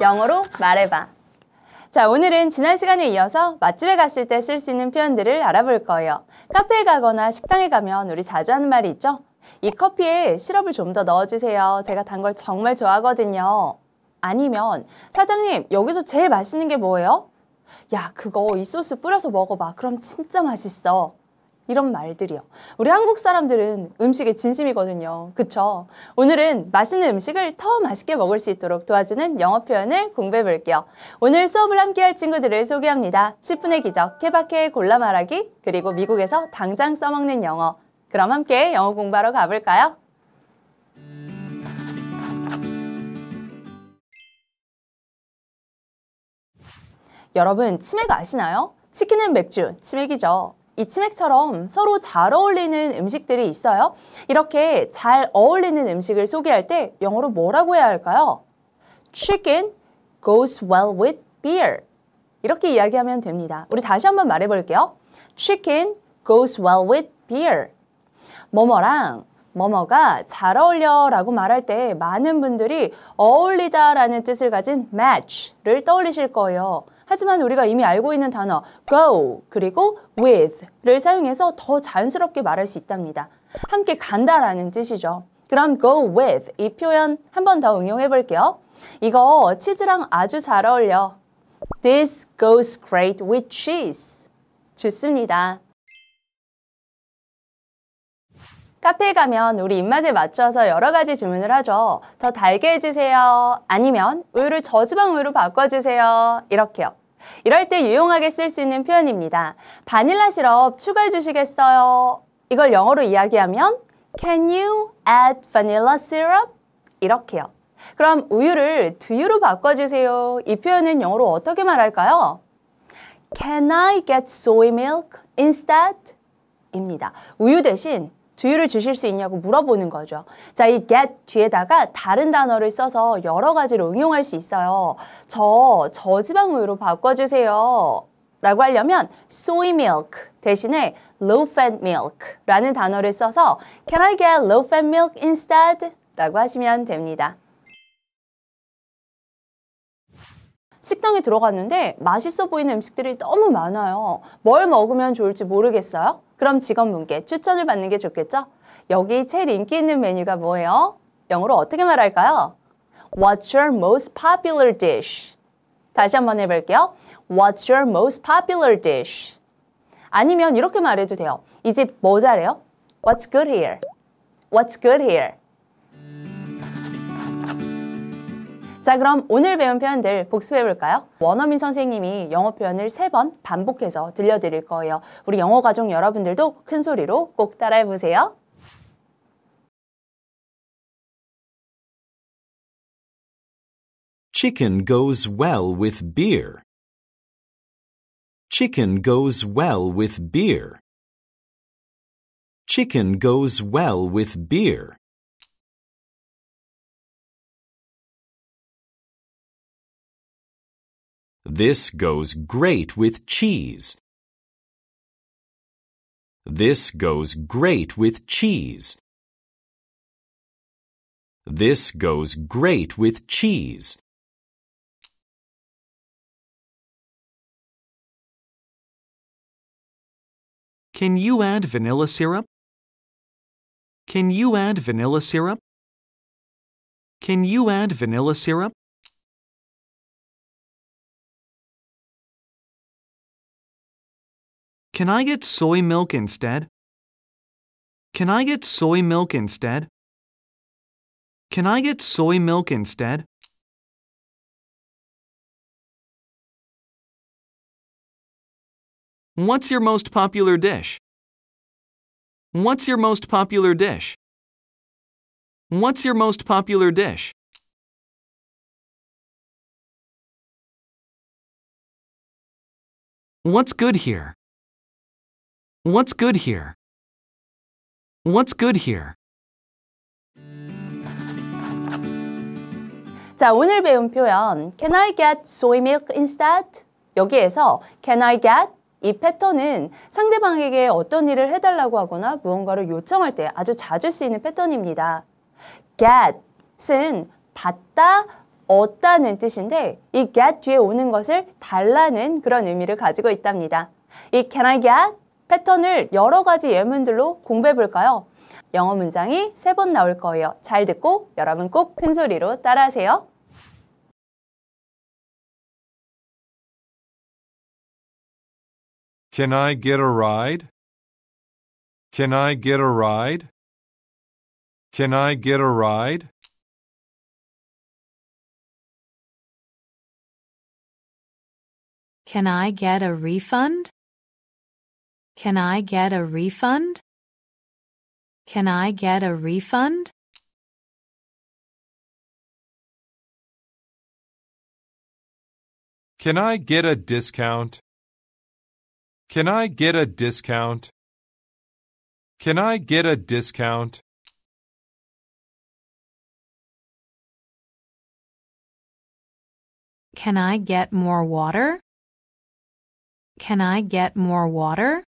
영어로 말해봐. 자, 오늘은 지난 시간에 이어서 맛집에 갔을 때 쓸 수 있는 표현들을 알아볼 거예요. 카페에 가거나 식당에 가면 우리 자주 하는 말이 있죠? 이 커피에 시럽을 좀 더 넣어주세요. 제가 단 걸 정말 좋아하거든요. 아니면 사장님 여기서 제일 맛있는 게 뭐예요? 야 그거 이 소스 뿌려서 먹어봐. 그럼 진짜 맛있어. 이런 말들이요. 우리 한국 사람들은 음식에 진심이거든요. 그쵸? 오늘은 맛있는 음식을 더 맛있게 먹을 수 있도록 도와주는 영어 표현을 공부해 볼게요. 오늘 수업을 함께 할 친구들을 소개합니다. 10분의 기적, 케바케 골라 말하기, 그리고 미국에서 당장 써먹는 영어. 그럼 함께 영어 공부하러 가볼까요? 여러분 치맥 아시나요? 치킨은 맥주, 치맥이죠. 이 치맥처럼 서로 잘 어울리는 음식들이 있어요. 이렇게 잘 어울리는 음식을 소개할 때 영어로 뭐라고 해야 할까요? Chicken goes well with beer. 이렇게 이야기하면 됩니다. 우리 다시 한번 말해볼게요. Chicken goes well with beer. 뭐뭐랑 뭐뭐가 잘 어울려 라고 말할 때 많은 분들이 어울리다 라는 뜻을 가진 match를 떠올리실 거예요. 하지만 우리가 이미 알고 있는 단어 go 그리고 with를 사용해서 더 자연스럽게 말할 수 있답니다. 함께 간다라는 뜻이죠. 그럼 go with 이 표현 한 번 더 응용해 볼게요. 이거 치즈랑 아주 잘 어울려. This goes great with cheese. 좋습니다. 카페에 가면 우리 입맛에 맞춰서 여러 가지 주문을 하죠. 더 달게 해주세요. 아니면 우유를 저지방 우유로 바꿔주세요. 이렇게요. 이럴 때 유용하게 쓸 수 있는 표현입니다. 바닐라 시럽 추가해 주시겠어요? 이걸 영어로 이야기하면 Can you add vanilla syrup? 이렇게요. 그럼 우유를 두유로 바꿔주세요. 이 표현은 영어로 어떻게 말할까요? Can I get soy milk instead? 입니다. 우유 대신 주의를 주실 수 있냐고 물어보는 거죠. 자, 이 get 뒤에다가 다른 단어를 써서 여러 가지로 응용할 수 있어요. 저 저지방우유로 바꿔주세요. 라고 하려면 soy milk 대신에 low fat milk 라는 단어를 써서 can I get low fat milk instead? 라고 하시면 됩니다. 식당에 들어갔는데 맛있어 보이는 음식들이 너무 많아요. 뭘 먹으면 좋을지 모르겠어요? 그럼 직원분께 추천을 받는 게 좋겠죠? 여기 제일 인기 있는 메뉴가 뭐예요? 영어로 어떻게 말할까요? What's your most popular dish? 다시 한번 해볼게요. What's your most popular dish? 아니면 이렇게 말해도 돼요. 이 집 뭐 잘해요? What's good here? What's good here? 자 그럼 오늘 배운 표현들 복습해볼까요? 원어민 선생님이 영어 표현을 세 번 반복해서 들려드릴 거예요. 우리 영어 가족 여러분들도 큰 소리로 꼭 따라해보세요. Chicken goes well with beer. Chicken goes well with beer. Chicken goes well with beer. This goes great with cheese. This goes great with cheese. This goes great with cheese. Can you add vanilla syrup? Can you add vanilla syrup? Can you add vanilla syrup? Can I get soy milk instead? Can I get soy milk instead? Can I get soy milk instead? What's your most popular dish? What's your most popular dish? What's your most popular dish? What's good here? What's good here? What's good here? 자, 오늘 배운 표현 Can I get soy milk instead? 여기에서 Can I get 이 패턴은 상대방에게 어떤 일을 해달라고 하거나 무언가를 요청할 때 아주 자주 쓰이는 패턴입니다. get은 받다, 얻다는 뜻인데 이 get 뒤에 오는 것을 달라는 그런 의미를 가지고 있답니다. 이 can I get 패턴을 여러 가지 예문들로 공부해 볼까요? 영어 문장이 세 번 나올 거예요. 잘 듣고 여러분 꼭 큰 소리로 따라하세요. Can I get a ride? Can I get a ride? Can I get a ride? Can I get a refund? Can I get a refund? Can I get a refund? Can I get a discount? Can I get a discount? Can I get a discount? Can I get more water? Can I get more water?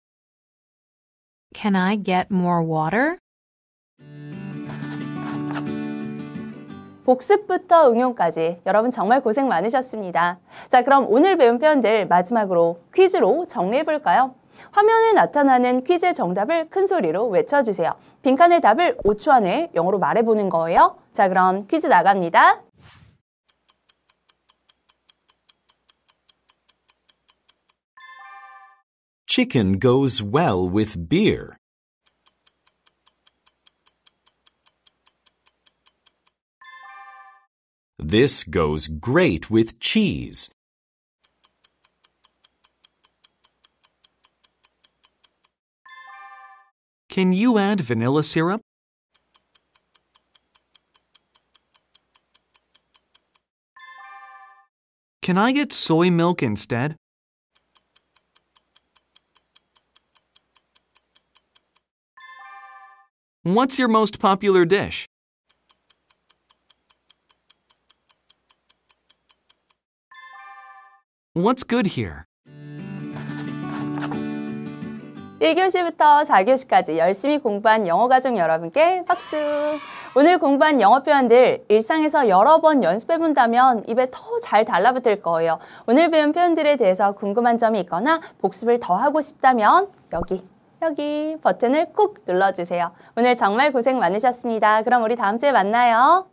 Can I get more water? 복습부터 응용까지 여러분 정말 고생 많으셨습니다. 자, 그럼 오늘 배운 표현들 마지막으로 퀴즈로 정리해 볼까요? 화면에 나타나는 퀴즈 의 정답을 큰 소리로 외쳐주세요. 빈칸의 답을 5초 안에 영어로 말해보는 거예요. 자, 그럼 퀴즈 나갑니다. Chicken goes well with beer. This goes great with cheese. Can you add vanilla syrup? Can I get soy milk instead? What's your most popular dish? What's good here? 1교시부터 4교시까지 열심히 공부한 영어 가족 여러분께 박수! 오늘 공부한 영어 표현들 일상에서 여러 번 연습해 본다면 입에 더 잘 달라붙을 거예요. 오늘 배운 표현들에 대해서 궁금한 점이 있거나 복습을 더 하고 싶다면 여기 여기 버튼을 꾹 눌러주세요. 오늘 정말 고생 많으셨습니다. 그럼 우리 다음 주에 만나요.